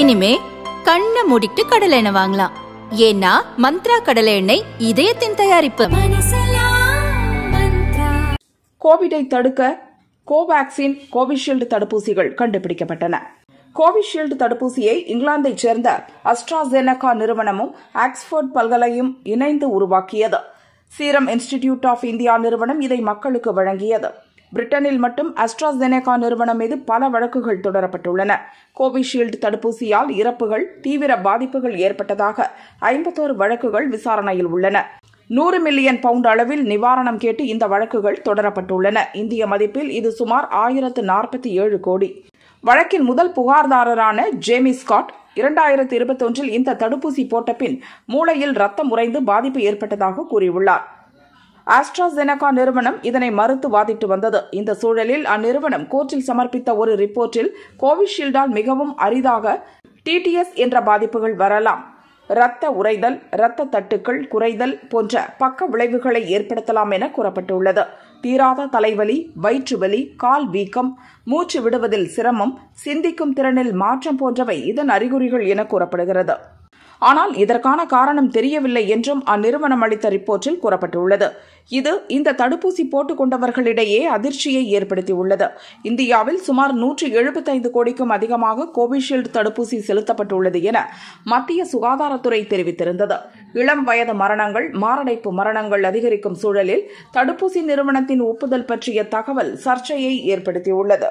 இனிமே கண்ணை மூடிட்டு கடலை எண்ணெய் வாங்கலாம் ஏன்னா மந்த்ரா கடலை எண்ணெய் இதயத்தின் தயாரிப்பு கோவிடை தடுக்க கோவாக்சின் கோவிஷீல்டு தடுப்பூசிகள் கண்டுபிடிக்கப்பட்டன கோவிஷீல்டு தடுப்பூசியை இங்கிலாந்தைச் சேர்ந்த அஸ்ட்ராசெனகா நிறுவனமும் ஆக்ஸ்போர்ட் பல்கலையும் இணைந்து உருவாக்கியது சீரம் இன்ஸ்டிடியூட் ஆஃப் இந்தியா நிறுவனம் இதை மக்களுக்கு வழங்கியது பிரிட்டனில் மட்டும் அஸ்ட்ராசெனேகா நிறுவனம் மீது பல வழக்குகள் தொடரப்பட்டுள்ளன கோவிஷீல்டு தடுப்பூசியால் இறப்புகள் தீவிர பாதிப்புகள் ஏற்பட்டதாக ஐம்பத்தோரு வழக்குகள் விசாரணையில் உள்ளன நூறு மில்லியன் பவுண்ட் அளவில் நிவாரணம் கேட்டு இந்த வழக்குகள் தொடரப்பட்டுள்ளன இந்திய மதிப்பில் இது சுமார் ஆயிரத்து நாற்பத்தி ஏழு கோடி வழக்கின் முதல் புகார்தாரரான ஜேமி ஸ்காட் இரண்டாயிரத்தி இருபத்தொன்றில் இந்த தடுப்பூசி போட்ட பின் மூளையில் ரத்தம் உறைந்து பாதிப்பு ஏற்பட்டதாக கூறியுள்ளார் ஆஸ்ட்ராசெனகா நிறுவனம் இதனை மறுத்து வாதிட்டு வந்தது இந்த சூழலில் அந்நிறுவனம் கோர்ட்டில் சமர்ப்பித்த ஒரு ரிப்போர்ட்டில் கோவிஷீல்டால் மிகவும் அரிதாக டிடிஎஸ் என்ற பாதிப்புகள் வரலாம் இரத்த உறைதல் இரத்த தட்டுக்கள் குறைதல் போன்ற பக்க விளைவுகளை ஏற்படுத்தலாம் என கூறப்பட்டுள்ளது தீராத தலைவலி வயிற்றுவலி கால் வீக்கம் மூச்சு விடுவதில் சிரமம் சிந்திக்கும் திறனில் மாற்றம் போன்றவை இதன் அறிகுறிகள் என கூறப்படுகிறது ஆனால் இதற்கான காரணம் தெரியவில்லை என்றும் அந்நிறுவனம் அளித்த ரிப்போர்ட்டில் கூறப்பட்டுள்ளது இது இந்த தடுப்பூசி போட்டுக் கொண்டவர்களிடையே அதிர்ச்சியை ஏற்படுத்தியுள்ளது இந்தியாவில் சுமார் நூற்றி எழுபத்தைந்து கோடிக்கும் அதிகமாக கோவிஷீல்டு தடுப்பூசி செலுத்தப்பட்டுள்ளது என மத்திய சுகாதாரத்துறை தெரிவித்திருந்தது இளம் வயது மரணங்கள் மாரடைப்பு மரணங்கள் அதிகரிக்கும் சூழலில் தடுப்பூசி நிறுவனத்தின் ஒப்புதல் பற்றிய தகவல் சர்ச்சையை ஏற்படுத்தியுள்ளது